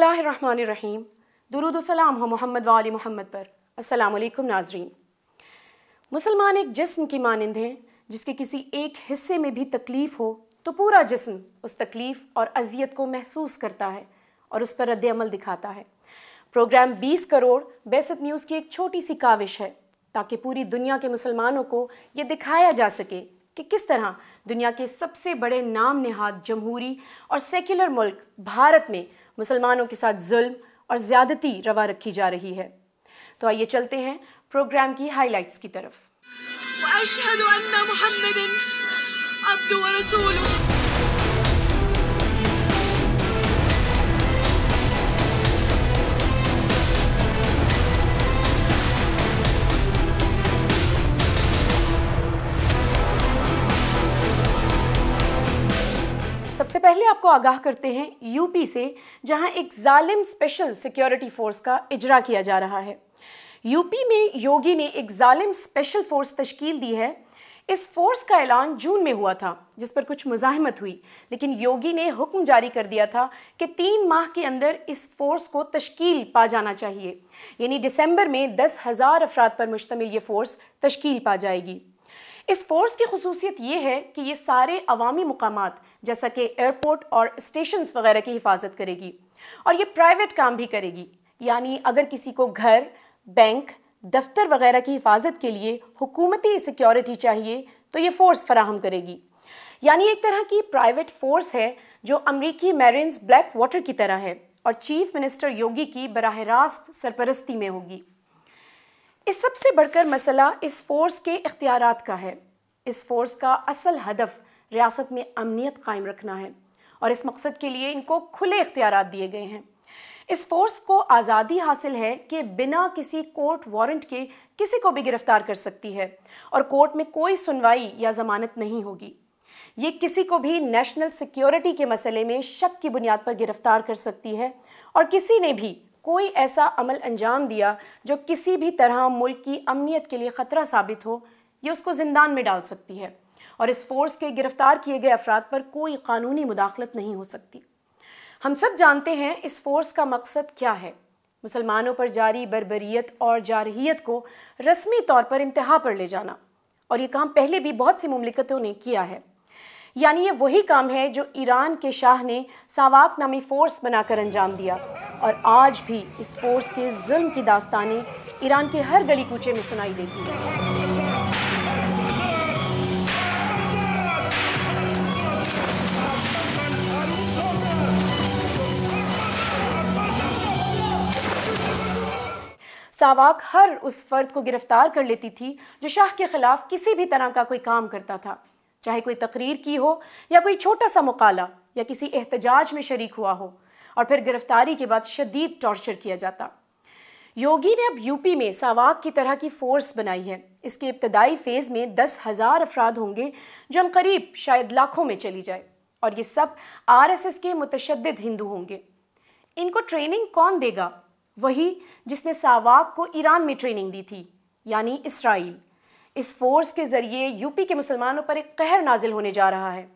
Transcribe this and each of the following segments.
बसमीम दरूदसलाम हो मोहम्मद वाली मोहम्मद पर असलकम नाजरीन मुसलमान एक जिस्म की मानंद हैं जिसके किसी एक हिस्से में भी तकलीफ़ हो तो पूरा जिस्म उस तकलीफ़ और अजियत को महसूस करता है और उस पर रद्दमल दिखाता है प्रोग्राम 20 करोड़ बेसत न्यूज़ की एक छोटी सी काविश है ताकि पूरी दुनिया के मुसलमानों को ये दिखाया जा सके कि किस तरह दुनिया के सबसे बड़े नाम नहाद जमहूरी और सेक्युलर मुल्क भारत में मुसलमानों के साथ जुल्म और ज़्यादती रवा रखी जा रही है तो आइए चलते हैं प्रोग्राम की हाइलाइट्स की तरफ आगाह करते हैं यूपी से जहां एक जालिम स्पेशल सिक्योरिटी फोर्स का इजरा किया जा रहा है यूपी में योगी ने एक जालिम स्पेशल फोर्स तश्कील दी है इस फोर्स का ऐलान जून में हुआ था जिस पर कुछ मुजाहमत हुई लेकिन योगी ने हुक्म जारी कर दिया था कि तीन माह के अंदर इस फोर्स को तश्कील पा जाना चाहिए यानी दिसंबर में दस हज़ार अफराद पर मुश्तमिल ये फ़ोर्स तश्कील पा जाएगी इस फोर्स की खसूसियत ये है कि ये सारे अवामी मकाम जैसा कि एयरपोर्ट और स्टेशन वगैरह की हिफाजत करेगी और ये प्राइवेट काम भी करेगी यानी अगर किसी को घर बैंक दफ्तर वगैरह की हिफाजत के लिए हुकूमती सिक्योरिटी चाहिए तो ये फ़ोर्स फराहम करेगी यानी एक तरह की प्राइवेट फ़ोर्स है जो अमरीकी मेरिन ब्लैक वाटर की तरह है और चीफ मिनिस्टर योगी की बरह रास्त सरपरस्ती में होगी इस सबसे बढ़कर मसला इस फोर्स के इख्तियार का है इस फोर्स का असल हदफ रियासत में अमनीत कायम रखना है और इस मकसद के लिए इनको खुले इख्तियार दिए गए हैं इस फोर्स को आज़ादी हासिल है कि बिना किसी कोर्ट वारंट के किसी को भी गिरफ्तार कर सकती है और कोर्ट में कोई सुनवाई या जमानत नहीं होगी ये किसी को भी नेशनल सिक्योरिटी के मसले में शक की बुनियाद पर गिरफ्तार कर सकती है और किसी ने भी कोई ऐसा अमल अंजाम दिया जो किसी भी तरह मुल्क की अमनीत के लिए ख़तरा साबित हो ये उसको जिंदान में डाल सकती है और इस फोर्स के गिरफ्तार किए गए अफराद पर कोई कानूनी मुदाखलत नहीं हो सकती हम सब जानते हैं इस फोर्स का मकसद क्या है मुसलमानों पर जारी बरबरीत और जारहीत को रस्मी तौर पर इंतहा पर ले जाना और ये काम पहले भी बहुत सी ममलिकतों ने किया है यानी ये वही काम है जो ईरान के शाह ने सावाक नामी फोर्स बनाकर अंजाम दिया और आज भी इस फोर्स के जुल्म की दास्तानें ईरान के हर गली कूचे में सुनाई देती हैं सावाक हर उस फर्द को गिरफ्तार कर लेती थी जो शाह के खिलाफ किसी भी तरह का कोई काम करता था चाहे कोई तकरीर की हो या कोई छोटा सा मुकाला या किसी एहतजाज में शरीक हुआ हो और फिर गिरफ्तारी के बाद शदीद टॉर्चर किया जाता योगी ने अब यूपी में सावाक की तरह की फोर्स बनाई है इसके इब्तदाई फेज़ में दस हज़ार अफराद होंगे जो हम करीब शायद लाखों में चली जाए और ये सब आरएसएस के मुतशद हिंदू होंगे इनको ट्रेनिंग कौन देगा वही जिसने सावाक को ईरान में ट्रेनिंग दी थी यानी इसराइल इस फोर्स के ज़रिए यूपी के मुसलमानों पर एक कहर नाजिल होने जा रहा है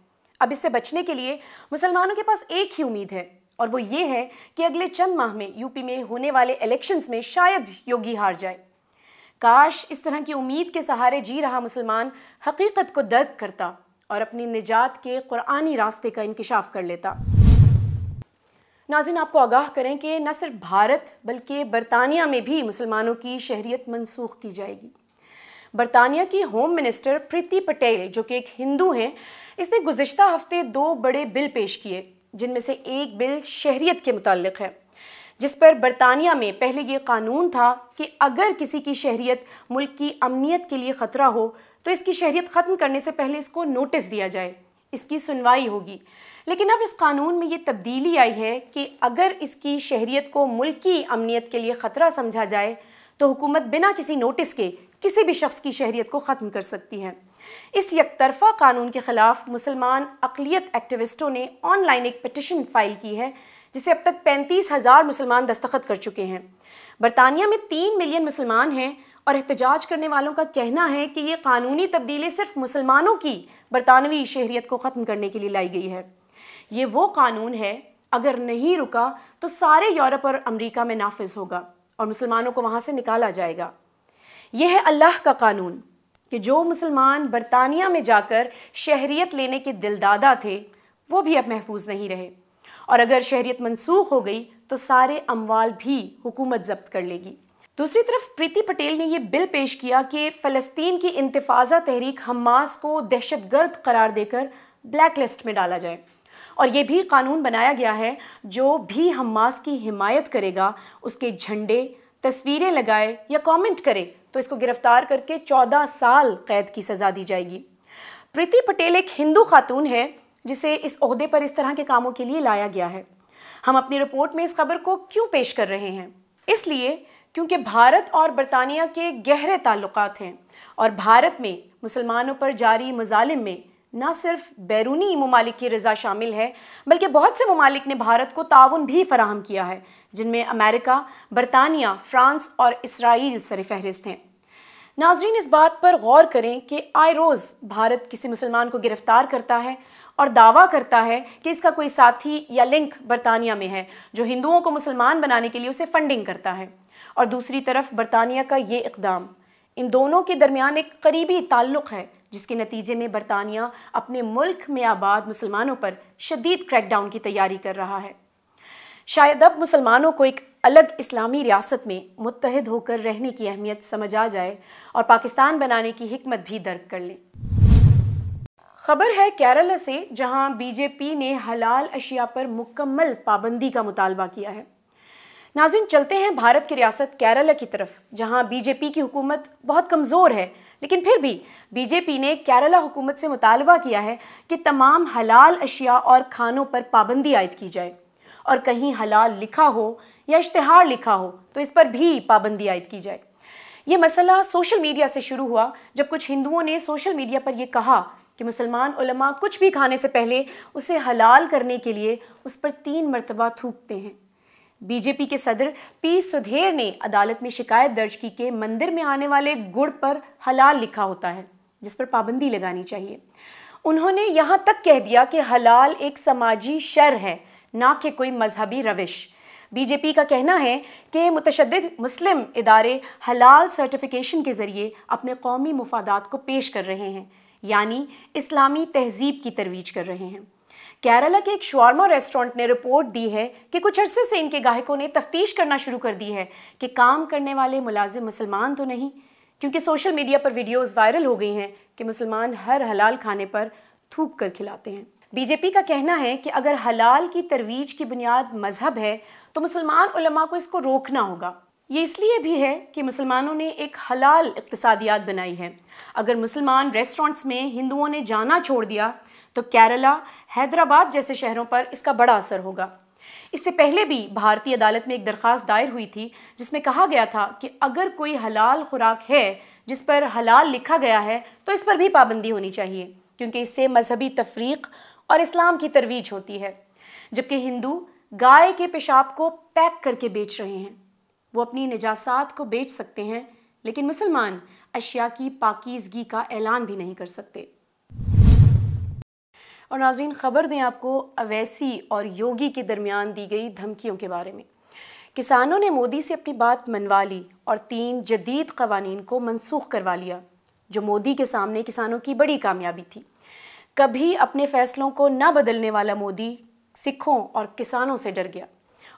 अब इससे बचने के लिए मुसलमानों के पास एक ही उम्मीद है और वो ये है कि अगले चंद माह में यूपी में होने वाले इलेक्शंस में शायद योगी हार जाए काश इस तरह की उम्मीद के सहारे जी रहा मुसलमान हकीकत को दर्द करता और अपनी निजात के कुरानी रास्ते का इंकशाफ कर लेता नाजिन आपको आगाह करें कि न सिर्फ भारत बल्कि बरतानिया में भी मुसलमानों की शहरीत मनसूख की जाएगी बरतानिया की होम मिनिस्टर प्रीति पटेल जो कि एक हिंदू हैं इसने गुज्त हफ्ते दो बड़े बिल पेश किए जिनमें से एक बिल शहरीत के मुतल है जिस पर बरतानिया में पहले ये कानून था कि अगर किसी की शहरीत मुल्क की अमनीत के लिए ख़तरा हो तो इसकी शहरीत ख़त्म करने से पहले इसको नोटिस दिया जाए इसकी सुनवाई होगी लेकिन अब इस कानून में ये तब्दीली आई है कि अगर इसकी शहरीत को मुल्क की अमनीत के लिए ख़तरा समझा जाए तो हुकूमत बिना किसी नोटिस के किसी भी शख्स की शहरीत को ख़त्म कर सकती है इस यकतरफा कानून के ख़िलाफ़ मुसलमान अकलीत एक्टिविस्टों ने ऑनलाइन एक पटिशन फ़ाइल की है जिसे अब तक पैंतीस हज़ार मुसलमान दस्तखत कर चुके हैं बरतानिया में तीन मिलियन मुसलमान हैं और एहतजाज करने वालों का कहना है कि ये कानूनी तब्दीली सिर्फ मुसलमानों की बरतानवी शहरीत को ख़त्म करने के लिए लाई गई है ये वो कानून है अगर नहीं रुका तो सारे यूरोप और अमरीका में नाफज होगा और मुसलमानों को वहाँ से निकाला जाएगा यह है अल्लाह का कानून कि जो मुसलमान बरतानिया में जाकर शहरीत लेने के दिलदादा थे वो भी अब महफूज नहीं रहे और अगर शहरीत मनसूख हो गई तो सारे अमवाल भी हुकूमत जब्त कर लेगी दूसरी तरफ प्रीति पटेल ने यह बिल पेश किया कि फ़लस्तीन की इंतफाज़ा तहरीक हमास को दहशत गर्द करार देकर ब्लैक लिस्ट में डाला जाए और ये भी कानून बनाया गया है जो भी हमास की हिमायत करेगा उसके झंडे तस्वीरें लगाए या कमेंट करे तो इसको गिरफ्तार करके चौदह साल कैद की सज़ा दी जाएगी प्रीति पटेल एक हिंदू खातून है जिसे इस अहदे पर इस तरह के कामों के लिए लाया गया है हम अपनी रिपोर्ट में इस खबर को क्यों पेश कर रहे हैं इसलिए क्योंकि भारत और बरतानिया के गहरे ताल्लुक हैं और भारत में मुसलमानों पर जारी मुजालिम में न सिर्फ बैरूनी ममालिक की रजा शामिल है बल्कि बहुत से ममालिक ने भारत को ताउन भी फराहम किया है जिनमें अमेरिका बरतानिया फ्रांस और इसराइल सर फहरिस्त हैं नाजरीन इस बात पर गौर करें कि आए रोज़ भारत किसी मुसलमान को गिरफ़्तार करता है और दावा करता है कि इसका कोई साथी या लिंक बरतानिया में है जो हिंदुओं को मुसलमान बनाने के लिए उसे फंडिंग करता है और दूसरी तरफ बरतानिया का ये इकदाम इन दोनों के दरमियान एक करीबी ताल्लुक़ है जिसके नतीजे में बरतानिया अपने मुल्क में आबाद मुसलमानों पर शदीद क्रैकडाउन की तैयारी कर रहा है शायद अब मुसलमानों को एक अलग इस्लामी रियासत में मुतहद होकर रहने की अहमियत समझ आ जाए और पाकिस्तान बनाने की हमत भी दर्ज कर लें खबर है केरला से जहां बीजेपी ने हलाल अशिया पर मुकम्मल पाबंदी का मुतालबा किया है नाजिन चलते हैं भारत की रियासत केरला की तरफ जहां बीजेपी की हुकूमत बहुत कमज़ोर है लेकिन फिर भी बीजेपी ने केरला हुकूमत से मुतालबा किया है कि तमाम हलाल अशिया और खानों पर पाबंदी आयद की जाए और कहीं हलाल लिखा हो या इश्तहार लिखा हो तो इस पर भी पाबंदी आयद की जाए ये मसला सोशल मीडिया से शुरू हुआ जब कुछ हिंदुओं ने सोशल मीडिया पर यह कहा कि मुसलमान उलमा कुछ भी खाने से पहले उसे हलाल करने के लिए उस पर तीन मरतबा थूकते हैं बीजेपी के सदर पी सुधेर ने अदालत में शिकायत दर्ज की कि मंदिर में आने वाले गुड़ पर हलाल लिखा होता है जिस पर पाबंदी लगानी चाहिए उन्होंने यहाँ तक कह दिया कि हलाल एक समाजी शर है ना कि कोई मजहबी रविश बीजेपी का कहना है कि मुतशद मुस्लिम इदारे हलाल सर्टिफिकेशन के ज़रिए अपने कौमी मफादा को पेश कर रहे हैं यानी इस्लामी तहजीब की तरवीज कर रहे हैं केरला के एक शवारमा रेस्टोरेंट ने रिपोर्ट दी है कि कुछ अरसे से इनके गाहकों ने तफ्तीश करना शुरू कर दी है कि काम करने वाले मुलाजिम मुसलमान तो नहीं क्योंकि सोशल मीडिया पर वीडियोस वायरल हो गई हैं कि मुसलमान हर हलाल खाने पर थूक कर खिलाते हैं बीजेपी का कहना है कि अगर हलाल की तरवीज की बुनियाद मजहब है तो मुसलमान उलमा को इसको रोकना होगा ये इसलिए भी है कि मुसलमानों ने एक हलाल इकतसादियात बनाई है अगर मुसलमान रेस्टोरेंट्स में हिंदुओं ने जाना छोड़ दिया तो केरला हैदराबाद जैसे शहरों पर इसका बड़ा असर होगा इससे पहले भी भारतीय अदालत में एक दरख्वास्त दायर हुई थी जिसमें कहा गया था कि अगर कोई हलाल खुराक है जिस पर हलाल लिखा गया है तो इस पर भी पाबंदी होनी चाहिए क्योंकि इससे मजहबी तफरीक और इस्लाम की तरवीज होती है जबकि हिंदू गाय के पेशाब को पैक करके बेच रहे हैं वो अपनी निजासात को बेच सकते हैं लेकिन मुसलमान अशिया की पाकिजगी का ऐलान भी नहीं कर सकते और नाजरीन ख़बर दें आपको अवैसी और योगी के दरमियान दी गई धमकियों के बारे में किसानों ने मोदी से अपनी बात मनवा ली और तीन जदीद कवानीन को मनसूख करवा लिया जो मोदी के सामने किसानों की बड़ी कामयाबी थी कभी अपने फैसलों को न बदलने वाला मोदी सिखों और किसानों से डर गया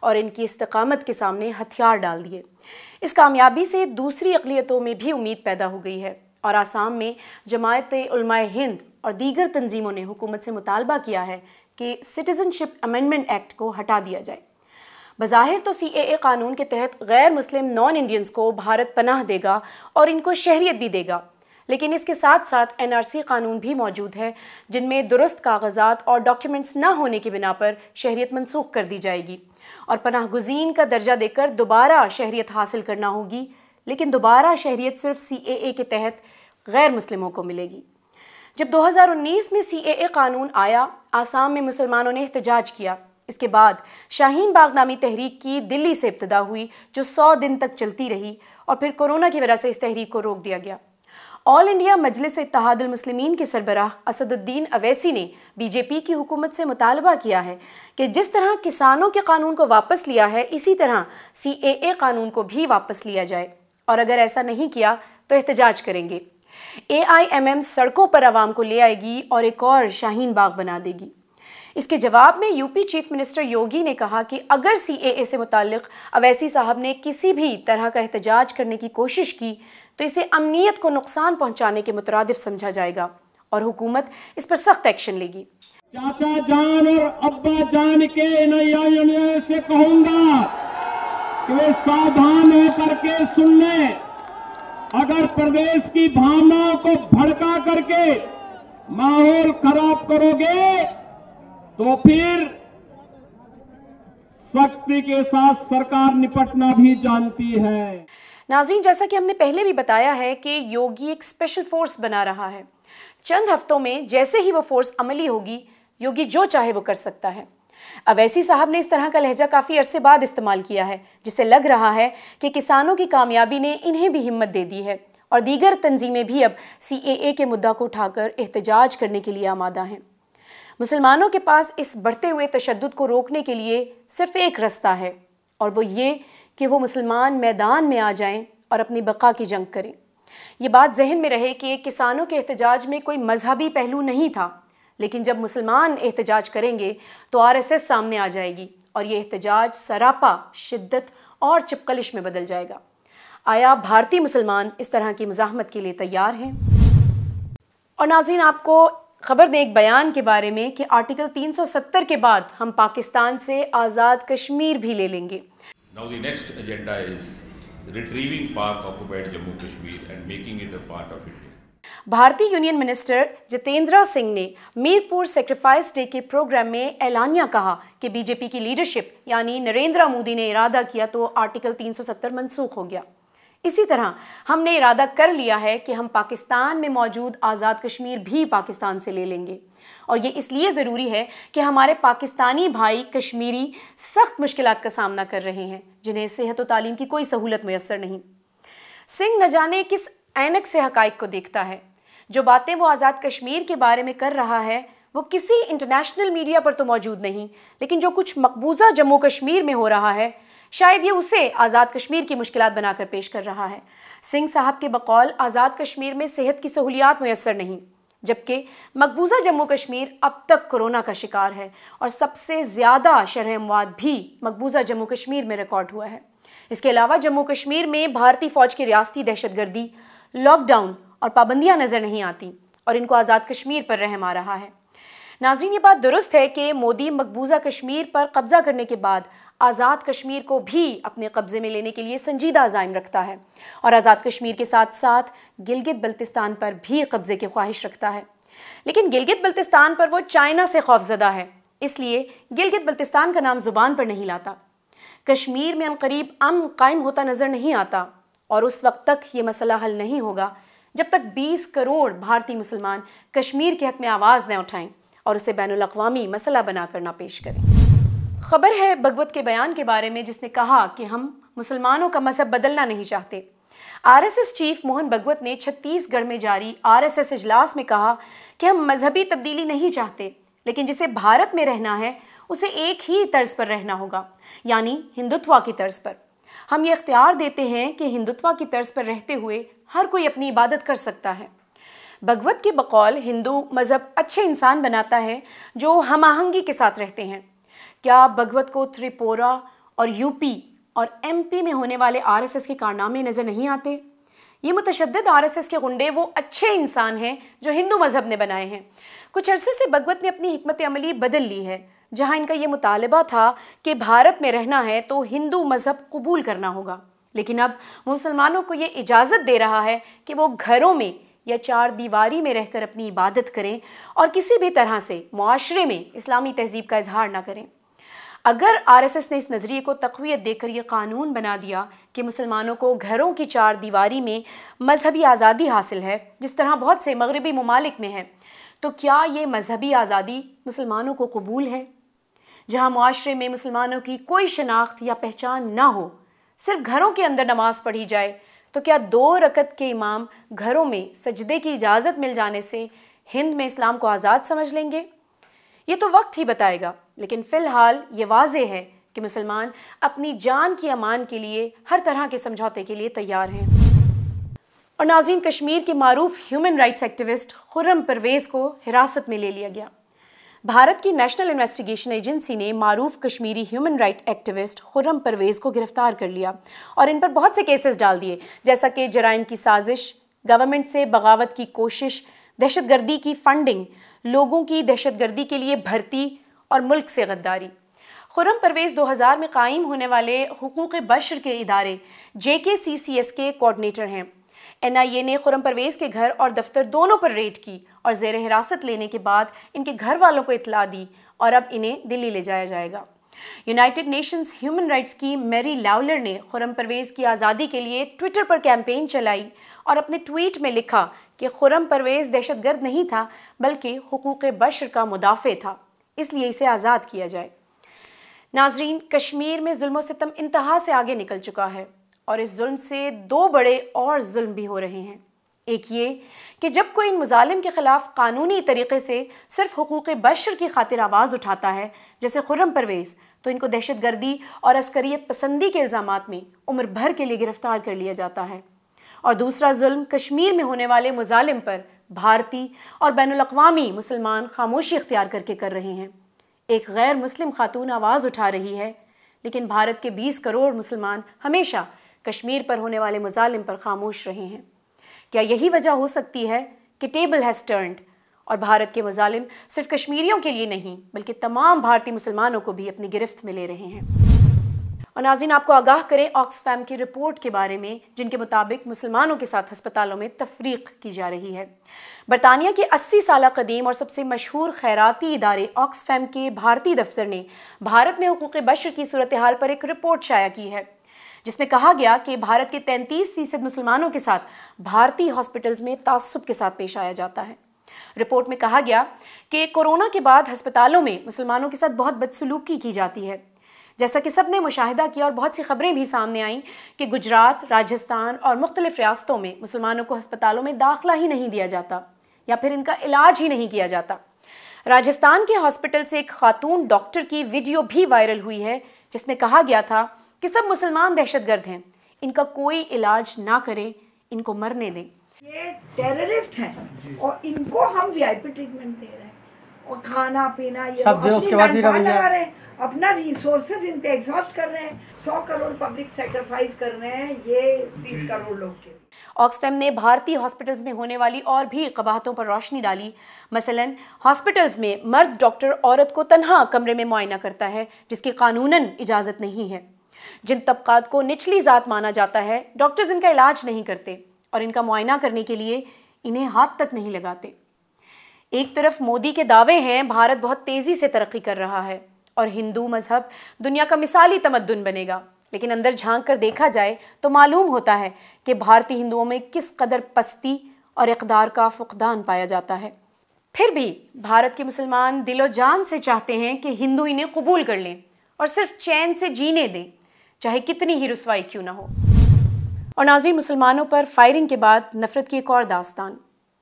और इनकी इस्तकामत के सामने हथियार डाल दिए इस कामयाबी से दूसरी अकलीतों में भी उम्मीद पैदा हो गई है और आसाम में जमायत उलमाए हिंद और दीगर तंजीमों ने हुकूमत से मुतालबा किया है कि सिटीज़नशिप अमेंडमेंट एक्ट को हटा दिया जाए बज़ाहिर तो सी ए कानून के तहत गैर मुस्लिम नॉन इंडियंस को भारत पनाह देगा और इनको शहरीत भी देगा लेकिन इसके साथ साथ एनआरसी कानून भी मौजूद है जिनमें दुरुस्त कागजात और डॉक्यूमेंट्स ना होने की बिना पर शहरीत मनसूख कर दी जाएगी और पनाह गुजीन का दर्जा देकर दोबारा शहरीत हासिल करना होगी लेकिन दोबारा शहरीत सिर्फ सी ए ए के तहत गैर मुस्लिमों को मिलेगी जब 2019 में सी ए ए कानून आया आसाम में मुसलमानों ने एहतजाज किया इसके बाद शाहीन बाग नामी तहरीक की दिल्ली से इब्तदा हुई जो सौ दिन तक चलती रही और फिर कोरोना की वजह से इस तहरीक को रोक दिया गया ऑल इंडिया मजलिस इतहादुल मुस्लिमीन के सरबराह असदुद्दीन अवैसी ने बीजेपी की हुकूमत से मुतालबा किया है कि जिस तरह किसानों के कानून को वापस लिया है इसी तरह सी ए ए कानून को भी वापस लिया जाए और अगर ऐसा नहीं किया तो एहतजाज करेंगे ए आई एम एम सड़कों पर आवाम को ले आएगी और एक और शाहीन बाग बना देगी इसके जवाब में यूपी चीफ मिनिस्टर योगी ने कहा कि अगर सी ए ए से मुतल अवैसी साहब ने किसी भी तरह का एहतजाज करने की कोशिश की तो इसे अमनीत को नुकसान पहुंचाने के मुतरद समझा जाएगा और हुकूमत इस पर सख्त एक्शन लेगी चाचा जान और अब्बा जान के से कहूंगा कि वे सावधान होकर के सुन ले अगर प्रदेश की भावनाओं को भड़का करके माहौल खराब करोगे तो फिर सख्ती के साथ सरकार निपटना भी जानती है नाजीन जैसा कि हमने पहले भी बताया है कि योगी एक स्पेशल फोर्स बना रहा है चंद हफ्तों में जैसे ही वो फोर्स अमली होगी योगी जो चाहे वो कर सकता है अवैसी साहब ने इस तरह का लहजा काफ़ी अरसे बाद इस्तेमाल किया है जिसे लग रहा है कि किसानों की कामयाबी ने इन्हें भी हिम्मत दे दी है और दीगर तंजीमें भी अब सी ए ए के मुद्दा को उठाकर एहतजाज करने के लिए आमादा हैं मुसलमानों के पास इस बढ़ते हुए तशद को रोकने के लिए सिर्फ एक रास्ता है और वो ये कि वो मुसलमान मैदान में आ जाएं और अपनी बका की जंग करें ये बात जहन में रहे कि किसानों के एहतजाज में कोई मजहबी पहलू नहीं था लेकिन जब मुसलमान एहतजाज करेंगे तो आरएसएस सामने आ जाएगी और ये एहतजाज सरापा शिद्दत और चिपकलिश में बदल जाएगा आया भारतीय मुसलमान इस तरह की मुजाहमत के लिए तैयार हैं और नाजीन आपको खबर दें एक बयान के बारे में कि आर्टिकल 370 के बाद हम पाकिस्तान से आज़ाद कश्मीर भी ले लेंगे Now the next agenda is retrieving Pak occupied Jammu Kashmir and making it a part of India. भारतीय यूनियन मिनिस्टर जितेंद्र सिंह ने मीरपुर सेक्रीफाइस डे के प्रोग्राम में ऐलानिया कहा कि बीजेपी की लीडरशिप यानी नरेंद्र मोदी ने इरादा किया तो आर्टिकल 370 मंसूख हो गया इसी तरह हमने इरादा कर लिया है कि हम पाकिस्तान में मौजूद आज़ाद कश्मीर भी पाकिस्तान से ले लेंगे और ये इसलिए ज़रूरी है कि हमारे पाकिस्तानी भाई कश्मीरी सख्त मुश्किल का सामना कर रहे हैं जिन्हें सेहत और तालीम की कोई सहूलत मैसर नहीं सिंह न जाने किस ऐनक से हकाइक को देखता है जो बातें वो आज़ाद कश्मीर के बारे में कर रहा है वो किसी इंटरनेशनल मीडिया पर तो मौजूद नहीं लेकिन जो कुछ मकबूजा जम्मू कश्मीर में हो रहा है शायद ये उसे आज़ाद कश्मीर की मुश्किल बनाकर पेश कर रहा है सिंह साहब के बकौल आज़ाद कश्मीर में सेहत की सहूलियात मैसर नहीं जबकि मकबूजा जम्मू कश्मीर अब तक कोरोना का शिकार है और सबसे ज़्यादा शरह अमवाद भी मकबूजा जम्मू कश्मीर में रिकॉर्ड हुआ है इसके अलावा जम्मू कश्मीर में भारतीय फ़ौज की रियासती दहशतगर्दी लॉकडाउन और पाबंदियाँ नज़र नहीं आती और इनको आज़ाद कश्मीर पर रहम आ रहा है नाजरीन ये बात दुरुस्त है कि मोदी मकबूजा कश्मीर पर कब्ज़ा करने के बाद आज़ाद कश्मीर को भी अपने कब्ज़े में लेने के लिए संजीदा अजायम रखता है और आज़ाद कश्मीर के साथ साथ गिलगित बल्तिस्तान पर भी कब्ज़े की ख्वाहिश रखता है लेकिन गिलगित बल्तिस्तान पर वो चाइना से खौफजदा है इसलिए गिलगित बल्तिस्तान का नाम ज़ुबान पर नहीं लाता कश्मीर में अनकरीब अम कायम होता नज़र नहीं आता और उस वक्त तक ये मसला हल नहीं होगा जब तक 20 करोड़ भारतीय मुसलमान कश्मीर के हक में आवाज़ न उठाएं और उसे बैन अवी मसला बनाकर ना पेश करें खबर है भगवत के बयान के बारे में जिसने कहा कि हम मुसलमानों का मजहब बदलना नहीं चाहते आरएसएस चीफ मोहन भगवत ने छत्तीसगढ़ में जारी आरएसएस इजलास में कहा कि हम मजहबी तब्दीली नहीं चाहते लेकिन जिसे भारत में रहना है उसे एक ही तर्ज पर रहना होगा यानी हिंदुत्वा की तर्ज पर हम ये अख्तियार देते हैं कि हिंदुत्वा की तर्ज पर रहते हुए हर कोई अपनी इबादत कर सकता है भगवत के बकौल हिंदू मज़हब अच्छे इंसान बनाता है जो हम आहंगी के साथ रहते हैं क्या भगवत को त्रिपुरा और यूपी और एमपी में होने वाले आरएसएस के कारनामे नज़र नहीं आते ये मुतशद आरएसएस के गुंडे वो अच्छे इंसान हैं जो हिंदू मज़हब ने बनाए हैं कुछ अरसे से भगवत ने अपनी हमत अमली बदल ली है जहाँ इनका ये मुतालबा था कि भारत में रहना है तो हिंदू मज़हब कबूल करना होगा लेकिन अब मुसलमानों को ये इजाज़त दे रहा है कि वो घरों में या चार दीवारी में रहकर अपनी इबादत करें और किसी भी तरह से माशरे में इस्लामी तहजीब का इजहार ना करें अगर आरएसएस ने इस नज़रिए को तकवीत देकर यह कानून बना दिया कि मुसलमानों को घरों की चार दीवारी में मजहबी आज़ादी हासिल है जिस तरह बहुत से मगरबी ममालिक में है तो क्या ये मजहबी आज़ादी मुसलमानों को कबूल है जहाँ माशरे में मुसलमानों की कोई शनाख्त या पहचान ना हो सिर्फ घरों के अंदर नमाज पढ़ी जाए तो क्या दो रकत के इमाम घरों में सजदे की इजाज़त मिल जाने से हिंद में इस्लाम को आज़ाद समझ लेंगे ये तो वक्त ही बताएगा लेकिन फ़िलहाल ये वाज है कि मुसलमान अपनी जान की अमान के लिए हर तरह के समझौते के लिए तैयार हैं और नाजीन कश्मीर के मरूफ human rights activist Khurram Parvez को हिरासत में ले लिया गया भारत की नेशनल इन्वेस्टिगेशन एजेंसी ने मारूफ Kashmiri human right activist Khurram Parvez को गिरफ्तार कर लिया और इन पर बहुत से केसेस डाल दिए जैसा कि जराइम की साजिश गवर्नमेंट से बगावत की कोशिश दहशतगर्दी की फंडिंग लोगों की दहशतगर्दी के लिए भर्ती और मुल्क से गद्दारी खुरम परवेज़ 2000 में कायम होने वाले हकूक़ बशर के इदारे J K C C S के कोऑर्डिनेटर हैं एन आई ए ने खुरम परवेज़ के घर और दफ्तर दोनों पर रेड की और जेर हिरासत लेने के बाद इनके घर वालों को इतला दी और अब इन्हें दिल्ली ले जाया जाएगा यूनाइटेड नेशंस ह्यूमन राइट्स की मैरी लावलर ने खुरम परवेज़ की आज़ादी के लिए ट्विटर पर कैंपेन चलाई और अपने ट्वीट में लिखा कि खुरम परवेज़ दहशतगर्द नहीं था बल्कि हकूक़ बशर का मुदाफ़े था इसलिए इसे आज़ाद किया जाए नाजरीन कश्मीर में जुल्म सितम इंतहा से आगे निकल चुका है और इस जुल्म से दो बड़े और जुल्म भी हो रहे हैं एक ये कि जब कोई इन मुजालिम के ख़िलाफ़ कानूनी तरीके से सिर्फ हकूक़ बशर की खातिर आवाज़ उठाता है जैसे खुर्रम परवेज़ तो इनको दहशत गर्दी और अस्करीत पसंदी के इल्ज़ाम में उम्र भर के लिए गिरफ़्तार कर लिया जाता है और दूसरा जुल्म कश्मीर में होने वाले मुजालिम पर भारतीय और बैन अवी मुसलमान खामोशी इख्तियार करके कर रहे हैं एक गैर मुस्लिम खातून आवाज़ उठा रही है लेकिन भारत के 20 करोड़ मुसलमान हमेशा कश्मीर पर होने वाले मुजालिम पर खामोश रहे हैं क्या यही वजह हो सकती है कि टेबल हैज़ टर्नड और भारत के मुजालिम सिर्फ कश्मीरियों के लिए नहीं बल्कि तमाम भारतीय मुसलमानों को भी अपनी गिरफ्त में ले रहे हैं और नाजीन आपको आगाह करें ऑक्सफैम की रिपोर्ट के बारे में जिनके मुताबिक मुसलमानों के साथ हस्पतालों में तफरीक की जा रही है बरतानिया के 80 साल कदीम और सबसे मशहूर खैराती इदारे ऑक्सफैम के भारतीय दफ्तर ने भारत में हकूक़ बशर की सूरत हाल पर एक रिपोर्ट शाया की है जिसमें कहा गया कि भारत के तैंतीस फीसद मुसलमानों के साथ भारतीय हॉस्पिटल्स में तसब के साथ पेश आया जाता है रिपोर्ट में कहा गया कि कोरोना के बाद हस्पतालों में मुसलमानों के साथ बहुत बदसलूकी की जाती है जैसा कि सब ने मुशाहिदा किया और बहुत सी खबरें भी सामने आईं कि गुजरात राजस्थान और मुख्तलिफ रियासतों में मुसलमानों को हस्पतालों में दाखिला ही नहीं दिया जाता या फिर इनका इलाज ही नहीं किया जाता राजस्थान के हॉस्पिटल से एक खातून डॉक्टर की वीडियो भी वायरल हुई है जिसमें कहा गया था कि सब मुसलमान दहशतगर्द हैं इनका कोई इलाज ना करें इनको मरने दें ये टेररिस्ट हैं और इनको हम वीआईपी ट्रीटमेंट दे रहे हैं और खाना पीना ये सब जो उसके बाद रहे अपना रिसोर्सेज इन पे एग्जॉस्ट कर रहे हैं सौ करोड़ पब्लिक सेक्रीफाइस कर रहे हैं ये तीस करोड़ लोग के ऑक्सफैम ने भारतीय हॉस्पिटल्स में होने वाली और भी कबाहतों पर रोशनी डाली मसलन हॉस्पिटल्स में मर्द डॉक्टर औरत को तनहा कमरे में मुआयना करता है जिसकी कानूनन इजाज़त नहीं है जिन तबकात को निचली ज़ात माना जाता है डॉक्टर्स इनका इलाज नहीं करते और इनका मुआयना करने के लिए इन्हें हाथ तक नहीं लगाते एक तरफ मोदी के दावे हैं भारत बहुत तेज़ी से तरक्की कर रहा है और हिंदू मजहब दुनिया का मिसाली तमद्दन बनेगा लेकिन अंदर झांक कर देखा जाए तो मालूम होता है कि भारतीय हिंदुओं में किस कदर पस्ती और इकदार का फुकदान पाया जाता है फिर भी भारत के मुसलमान दिलो जान से चाहते हैं कि हिंदू इन्हें कबूल कर लें और सिर्फ चैन से जीने दें चाहे कितनी ही रसवाई क्यों ना हो और नाजी मुसलमानों पर फायरिंग के बाद नफरत की एक और दास्तान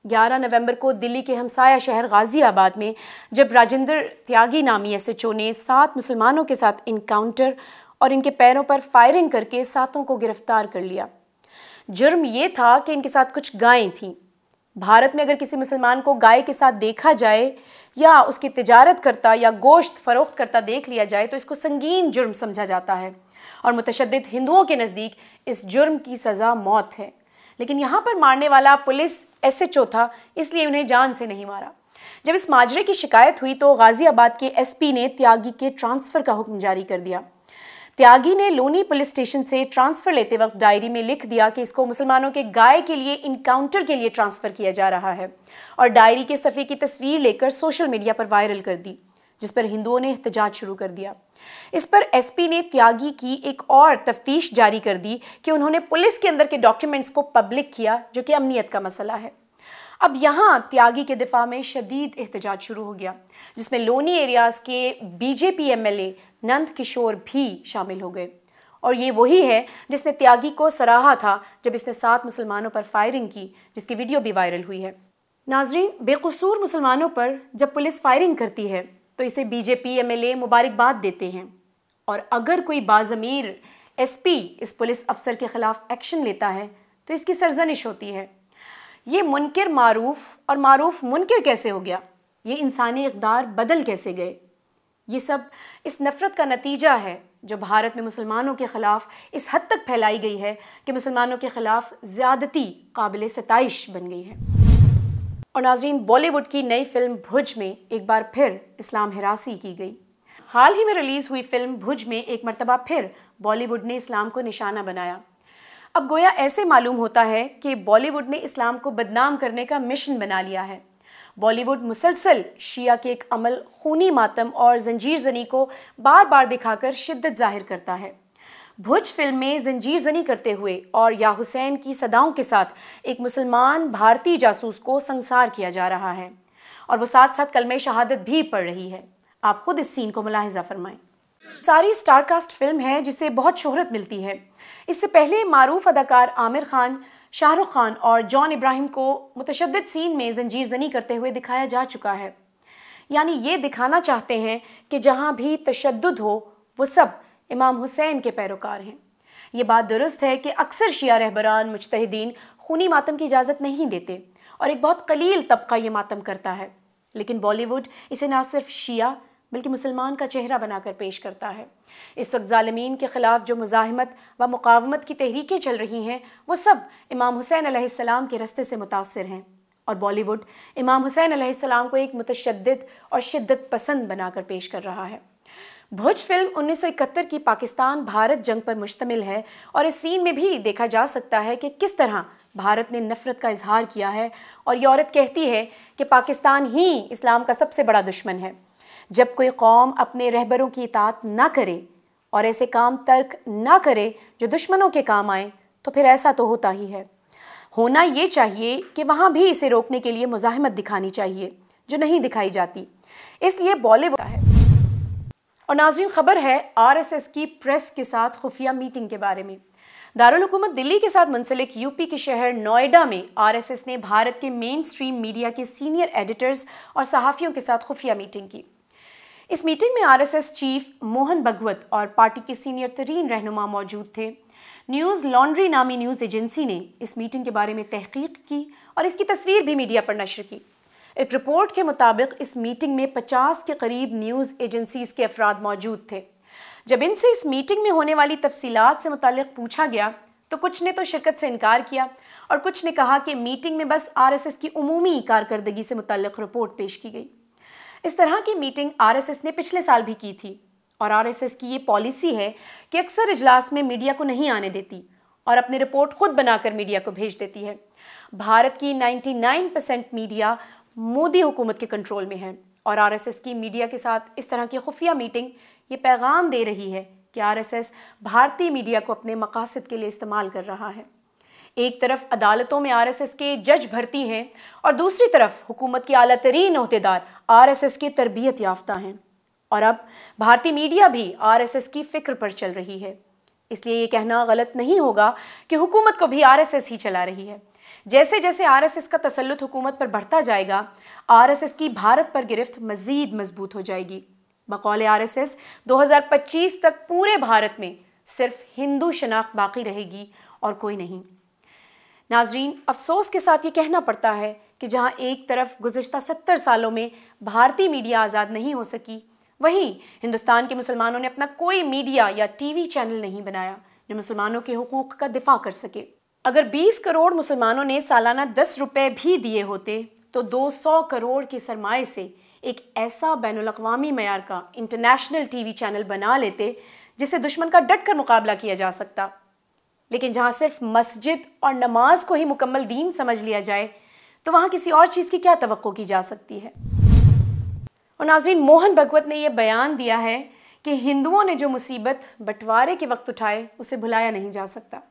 11 नवंबर को दिल्ली के हमसाया शहर गाज़ियाबाद में जब राजेंद्र त्यागी नामी एस एच ओ ने सात मुसलमानों के साथ इनकाउंटर और इनके पैरों पर फायरिंग करके सातों को गिरफ्तार कर लिया जुर्म ये था कि इनके साथ कुछ गायें थीं भारत में अगर किसी मुसलमान को गाय के साथ देखा जाए या उसकी तजारत करता या गोश्त फ़रोख्त करता देख लिया जाए तो इसको संगीन जुर्म समझा जाता है और मुतद हिंदुओं के नज़दीक इस जुर्म की सज़ा मौत है लेकिन यहाँ पर मारने वाला पुलिस एसएचओ था इसलिए उन्हें जान से नहीं मारा जब इस माजरे की शिकायत हुई तो गाज़ियाबाद के एसपी ने त्यागी के ट्रांसफ़र का हुक्म जारी कर दिया त्यागी ने लोनी पुलिस स्टेशन से ट्रांसफ़र लेते वक्त डायरी में लिख दिया कि इसको मुसलमानों के गाय के लिए इनकाउंटर के लिए ट्रांसफ़र किया जा रहा है और डायरी के सफ़े की तस्वीर लेकर सोशल मीडिया पर वायरल कर दी जिस पर हिंदुओं ने एहतजाज शुरू कर दिया इस पर एसपी ने त्यागी की एक और तफ्तीश जारी कर दी कि उन्होंने पुलिस के अंदर के डॉक्यूमेंट्स को पब्लिक किया जो कि अमनीत का मसला है अब यहाँ त्यागी के दिफा में शदीद एहतजाज शुरू हो गया जिसमें लोनी एरियाज़ के बीजेपी एमएलए नंद किशोर भी शामिल हो गए और ये वही है जिसने त्यागी को सराहा था जब इसने सात मुसलमानों पर फायरिंग की जिसकी वीडियो भी वायरल हुई है नाजरीन बेकसूर मुसलमानों पर जब पुलिस फायरिंग करती है तो इसे बीजेपी एमएलए मुबारकबाद देते हैं और अगर कोई बाज़मीर एसपी इस पुलिस अफसर के ख़िलाफ़ एक्शन लेता है तो इसकी सरजनिश होती है ये मुनकर मारूफ और मारूफ मुनकर कैसे हो गया ये इंसानी इकदार बदल कैसे गए ये सब इस नफ़रत का नतीजा है जो भारत में मुसलमानों के ख़िलाफ़ इस हद तक फैलाई गई है कि मुसलमानों के ख़िलाफ़ ज़्यादती काबिल सतश बन गई है और नाजरीन बॉलीवुड की नई फिल्म भुज में एक बार फिर इस्लाम हिरासी की गई हाल ही में रिलीज़ हुई फिल्म भुज में एक मरतबा फिर बॉलीवुड ने इस्लाम को निशाना बनाया अब गोया ऐसे मालूम होता है कि बॉलीवुड ने इस्लाम को बदनाम करने का मिशन बना लिया है बॉलीवुड मुसलसल शिया के एक अमल खूनी मातम और जंजीर जनी को बार बार दिखाकर शिद्दत जाहिर करता है भुज फिल्म में जंजीर जनी करते हुए और या हुसैन की सदाओं के साथ एक मुसलमान भारतीय जासूस को संसार किया जा रहा है और वो साथ साथ कलमे शहादत भी पढ़ रही है आप खुद इस सीन को मुलाहजा फरमाएं सारी स्टारकास्ट फिल्म है जिसे बहुत शोहरत मिलती है इससे पहले मारूफ अदाकार आमिर खान शाहरुख खान और जॉन इब्राहिम को मुतशद सीन में जंजीर जनी करते हुए दिखाया जा चुका है यानी ये दिखाना चाहते हैं कि जहाँ भी तशद हो वो सब इमाम हुसैन के पैरोकार हैं ये बात दुरुस्त है कि अक्सर शिया रहबरान मुजतहदीन खूनी मातम की इजाज़त नहीं देते और एक बहुत कलील तबका ये मातम करता है लेकिन बॉलीवुड इसे ना सिर्फ शिया बल्कि मुसलमान का चेहरा बनाकर पेश करता है इस वक्त ालमीन के ख़िलाफ़ जो मुजाहमत व मुकावमत की तहरीकें चल रही हैं वो सब इमाम हुसैन आसमाम के रस्ते से मुतासर हैं और बॉलीवुड इमाम हुसैन सलाम को एक मुतशद और शिद्दत पसंद बनाकर पेश कर रहा है भुज फिल्म 1971 की पाकिस्तान भारत जंग पर मुश्तमिल है और इस सीन में भी देखा जा सकता है कि किस तरह भारत ने नफरत का इजहार किया है और औरत कहती है कि पाकिस्तान ही इस्लाम का सबसे बड़ा दुश्मन है जब कोई कौम अपने रहबरों की इतात ना करे और ऐसे काम तर्क ना करे जो दुश्मनों के काम आए तो फिर ऐसा तो होता ही है होना ये चाहिए कि वहाँ भी इसे रोकने के लिए मुजाहमत दिखानी चाहिए जो नहीं दिखाई जाती इसलिए बॉलीवुड है और नाजरीन खबर है आरएसएस की प्रेस के साथ खुफिया मीटिंग के बारे में दारकूमत दिल्ली के साथ मुंसलिक यूपी के शहर नोएडा में आरएसएस ने भारत के मेन स्ट्रीम मीडिया के सीनियर एडिटर्स और सहाफ़ियों के साथ खुफिया मीटिंग की इस मीटिंग में आरएसएस चीफ मोहन भगवत और पार्टी के सीनियर तरीन रहनुमा मौजूद थे न्यूज़ लॉन्ड्री नामी न्यूज़ एजेंसी ने इस मीटिंग के बारे में तहकीक की और इसकी तस्वीर भी मीडिया पर नशर की एक रिपोर्ट के मुताबिक इस मीटिंग में 50 के करीब न्यूज़ एजेंसीज के अफराद मौजूद थे जब इनसे इस मीटिंग में होने वाली तफसीत से मुतक पूछा गया तो कुछ ने तो शिरकत से इनकार किया और कुछ ने कहा कि मीटिंग में बस आर एस एस की अमूमी कारकर्दगी से मुतक रिपोर्ट पेश की गई इस तरह की मीटिंग आर एस एस ने पिछले साल भी की थी और आर एस एस की ये पॉलिसी है कि अक्सर इजलास में मीडिया को नहीं आने देती और अपनी रिपोर्ट खुद बनाकर मीडिया को भेज देती है भारत की 99 परसेंट मीडिया मोदी हुकूमत के कंट्रोल में है और आरएसएस की मीडिया के साथ इस तरह की खुफिया मीटिंग ये पैगाम दे रही है कि आरएसएस भारतीय मीडिया को अपने मकासद के लिए इस्तेमाल कर रहा है एक तरफ अदालतों में आरएसएस के जज भर्ती हैं और दूसरी तरफ हुकूमत के अली तरीन अहदेदार आर के तरबियत याफ्ता हैं और अब भारतीय मीडिया भी आर की फ़िक्र पर चल रही है इसलिए ये कहना गलत नहीं होगा कि हुकूमत को भी आर ही चला रही है जैसे जैसे आरएसएस का तसलुत हुकूमत पर बढ़ता जाएगा आरएसएस की भारत पर गिरफ्त मज़ीद मजबूत हो जाएगी बकौल आरएसएस 2025 तक पूरे भारत में सिर्फ हिंदू शनाख्त बाकी रहेगी और कोई नहीं नाजरीन अफसोस के साथ ये कहना पड़ता है कि जहाँ एक तरफ गुजशत सत्तर सालों में भारतीय मीडिया आज़ाद नहीं हो सकी वहीं हिंदुस्तान के मुसलमानों ने अपना कोई मीडिया या टीवी चैनल नहीं बनाया जो मुसलमानों के हकूक़ का दिफा कर सके अगर 20 करोड़ मुसलमानों ने सालाना दस रुपये भी दिए होते तो 200 करोड़ के सरमाए से एक ऐसा बैन अवी मैार का इंटरनेशनल टीवी चैनल बना लेते जिसे दुश्मन का डट कर मुकाबला किया जा सकता लेकिन जहाँ सिर्फ मस्जिद और नमाज को ही मुकम्मल दीन समझ लिया जाए तो वहाँ किसी और चीज़ की क्या तो की जा सकती है और नाजरीन मोहन भगवत ने यह बयान दिया है कि हिंदुओं ने जो मुसीबत बंटवारे के वक्त उठाए उसे भुलाया नहीं जा सकता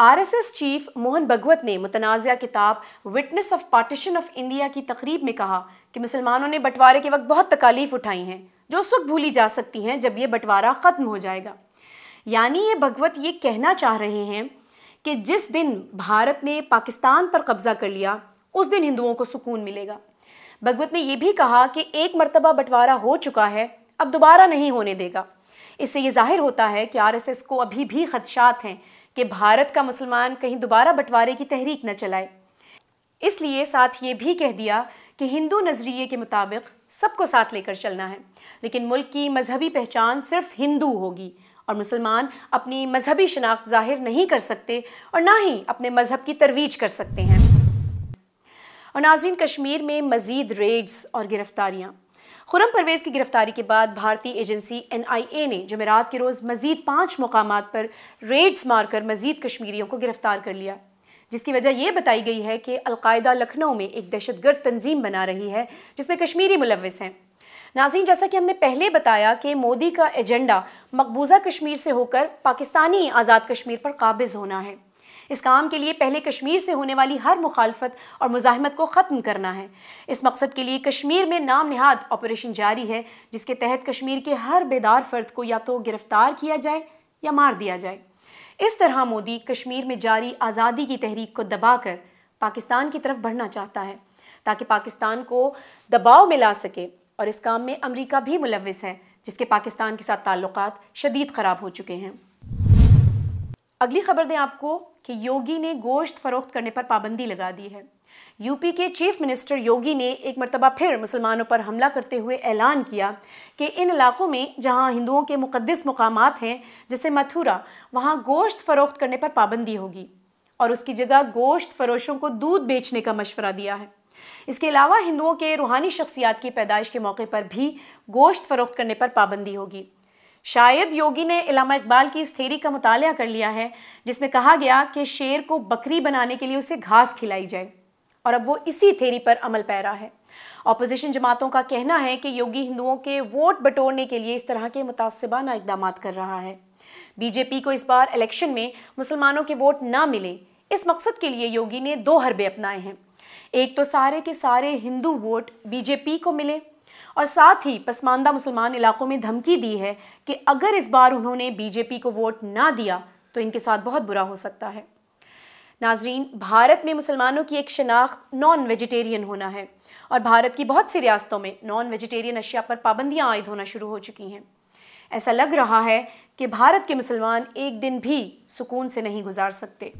आरएसएस चीफ मोहन भगवत ने मुतनाज़ किताब witness of partition of India की तकरीब में कहा कि मुसलमानों ने बंटवारे के वक्त बहुत तकालीफ उठाई हैं जो उस वक्त भूली जा सकती हैं जब ये बंटवारा ख़त्म हो जाएगा यानी ये भगवत ये कहना चाह रहे हैं कि जिस दिन भारत ने पाकिस्तान पर कब्ज़ा कर लिया उस दिन हिंदुओं को सुकून मिलेगा भगवत ने यह भी कहा कि एक मरतबा बंटवारा हो चुका है अब दोबारा नहीं होने देगा इससे ये जाहिर होता है कि आरएसएस को अभी भी खदशात हैं कि भारत का मुसलमान कहीं दोबारा बंटवारे की तहरीक न चलाए इसलिए साथ ये भी कह दिया कि हिंदू नज़रिए के मुताबिक सबको साथ लेकर चलना है लेकिन मुल्क की मजहबी पहचान सिर्फ हिंदू होगी और मुसलमान अपनी मजहबी शनाख्त जाहिर नहीं कर सकते और ना ही अपने मजहब की तरवीज कर सकते हैं और नाजीन कश्मीर में मज़ीद रेड्स और गिरफ्तारियाँ खुरम परवेज की गिरफ्तारी के बाद भारतीय एजेंसी एन आई ए ने जमेरात के रोज़ मजीद पाँच मकाम पर रेड्स मारकर मजीद कश्मीरियों को गिरफ्तार कर लिया जिसकी वजह यह बताई गई है कि अलकायदा लखनऊ में एक दहशतगर्द तंजीम बना रही है जिसमें कश्मीरी मुलविस हैं नाजीन जैसा कि हमने पहले बताया कि मोदी का एजेंडा मकबूजा कश्मीर से होकर पाकिस्तानी आज़ाद कश्मीर पर काबिज होना है इस काम के लिए पहले कश्मीर से होने वाली हर मुखालफत और मुजाहमत को ख़त्म करना है इस मकसद के लिए कश्मीर में नाम नहाद ऑपरेशन जारी है जिसके तहत कश्मीर के हर बेदार फर्द को या तो गिरफ्तार किया जाए या मार दिया जाए इस तरह मोदी कश्मीर में जारी आज़ादी की तहरीक को दबाकर पाकिस्तान की तरफ बढ़ना चाहता है ताकि पाकिस्तान को दबाव में ला सके और इस काम में अमरीका भी मुलविस है जिसके पाकिस्तान के साथ ताल्लुक शदीद ख़राब हो चुके हैं अगली खबर दें आपको कि योगी ने गोश्त फरोख्त करने पर पाबंदी लगा दी है यूपी के चीफ मिनिस्टर योगी ने एक मरतबा फिर मुसलमानों पर हमला करते हुए ऐलान किया कि इन इलाकों में जहां हिंदुओं के मुकदस मकाम हैं जैसे मथुरा वहां गोश्त फरोख्त करने पर पाबंदी होगी और उसकी जगह गोश्त फरोशों को दूध बेचने का मशवरा दिया है इसके अलावा हिंदुओं के रूहानी शख्सियात की पैदाइश के मौके पर भी गोश्त फरोख्त करने पर पाबंदी होगी शायद योगी ने इलामा इकबाल की इस थेरी का मुताल कर लिया है जिसमें कहा गया कि शेर को बकरी बनाने के लिए उसे घास खिलाई जाए और अब वो इसी थेरी पर अमल पैरा है अपोजिशन जमातों का कहना है कि योगी हिंदुओं के वोट बटोरने के लिए इस तरह के मुतासबाना इकदाम कर रहा है बीजेपी को इस बार इलेक्शन में मुसलमानों के वोट ना मिले इस मकसद के लिए योगी ने दो हरबे अपनाए हैं एक तो सारे के सारे हिंदू वोट बीजेपी को मिले और साथ ही पसमानदा मुसलमान इलाकों में धमकी दी है कि अगर इस बार उन्होंने बीजेपी को वोट ना दिया तो इनके साथ बहुत बुरा हो सकता है नाजरीन भारत में मुसलमानों की एक शनाख्त नॉन वेजिटेरियन होना है और भारत की बहुत सी रियासतों में नॉन वेजिटेरियन अशिया पर पाबंदियाँ आयद होना शुरू हो चुकी हैं ऐसा लग रहा है कि भारत के मुसलमान एक दिन भी सुकून से नहीं गुजार सकते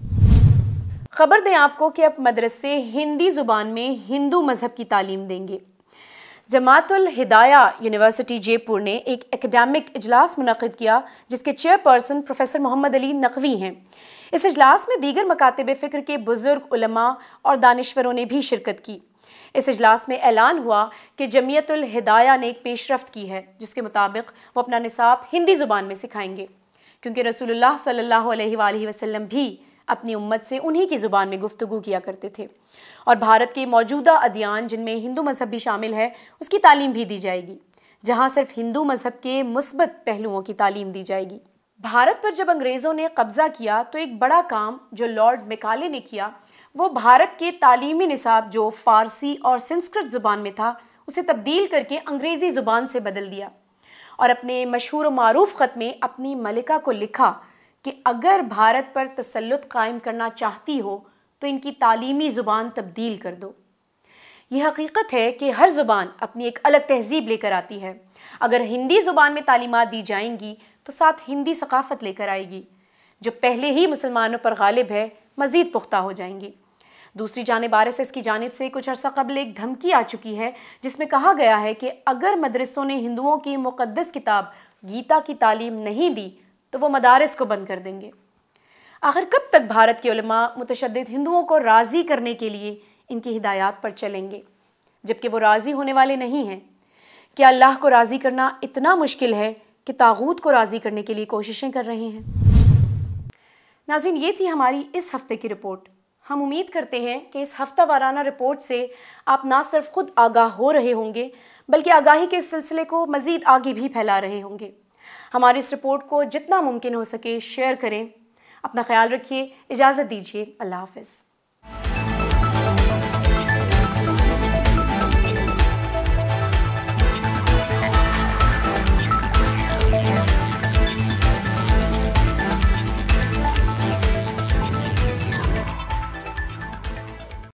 खबर दें आपको कि अब मदरसे हिंदी ज़ुबान में हिंदू मज़हब की तालीम देंगे जमातुल हिदाया यूनिवर्सिटी जयपुर ने एक एकेडमिक इजलास मुनद किया जिसके चेयरपर्सन प्रोफेसर मोहम्मद अली नकवी हैं इस अजलास में दीगर मकातब फ़िक्र के बुज़ुर्ग उलमा और दानश्वरों ने भी शिरकत की इस अजलास में ऐलान हुआ कि जमीयतुल हिदाया ने एक पेशरफ की है जिसके मुताबिक वो अपना निसाब हिंदी ज़ुबान में सिखाएंगे क्योंकि रसूल सल्ला अलैहि भी अपनी उम्मत से उन्हीं की ज़ुबान में गुफ्तु किया करते थे और भारत के मौजूदा अध्यान जिनमें हिंदू मज़हब भी शामिल है उसकी तालीम भी दी जाएगी जहाँ सिर्फ हिंदू मज़हब के मुस्बत पहलुओं की तालीम दी जाएगी भारत पर जब अंग्रेज़ों ने कब्ज़ा किया तो एक बड़ा काम जो लॉर्ड मेकाले ने किया वो भारत के तालीमी निसाब जो फ़ारसी और संस्कृत ज़ुबान में था उसे तब्दील करके अंग्रेज़ी ज़ुबान से बदल दिया और अपने मशहूर मरूफ ख़त में अपनी मलिका को लिखा कि अगर भारत पर तसलुत कायम करना चाहती हो तो इनकी तालीमी ज़ुबान तब्दील कर दो यह हकीकत है कि हर ज़ुबान अपनी एक अलग तहजीब लेकर आती है अगर हिंदी ज़ुबान में तालीमत दी जाएंगी तो साथ हिंदी सकाफ़त लेकर आएगी जो पहले ही मुसलमानों पर गालिब है मज़ीद पुख्ता हो जाएंगी दूसरी जानब आर एस एस की जानब से कुछ अर्सा कबल एक धमकी आ चुकी है जिसमें कहा गया है कि अगर मदरसों ने हिंदुओं की मुक़दस किताब गीता की तालीम नहीं दी तो वो मदारस को बंद कर देंगे आखिर कब तक भारत के उलमा मुतशद हिंदुओं को राज़ी करने के लिए इनकी हिदायत पर चलेंगे जबकि वो राज़ी होने वाले नहीं हैं क्या अल्लाह को राज़ी करना इतना मुश्किल है कि तागूत को राज़ी करने के लिए कोशिशें कर रहे हैं नाजिन ये थी हमारी इस हफ़्ते की रिपोर्ट हम उम्मीद करते हैं कि इस हफ्ता वाराना रिपोर्ट से आप ना सिर्फ खुद आगाह हो रहे होंगे बल्कि आगाही के इस सिलसिले को मज़ीद आगे भी फैला रहे होंगे हमारी इस रिपोर्ट को जितना मुमकिन हो सके शेयर करें अपना ख्याल रखिए इजाज़त दीजिए अल्लाह हाफिज़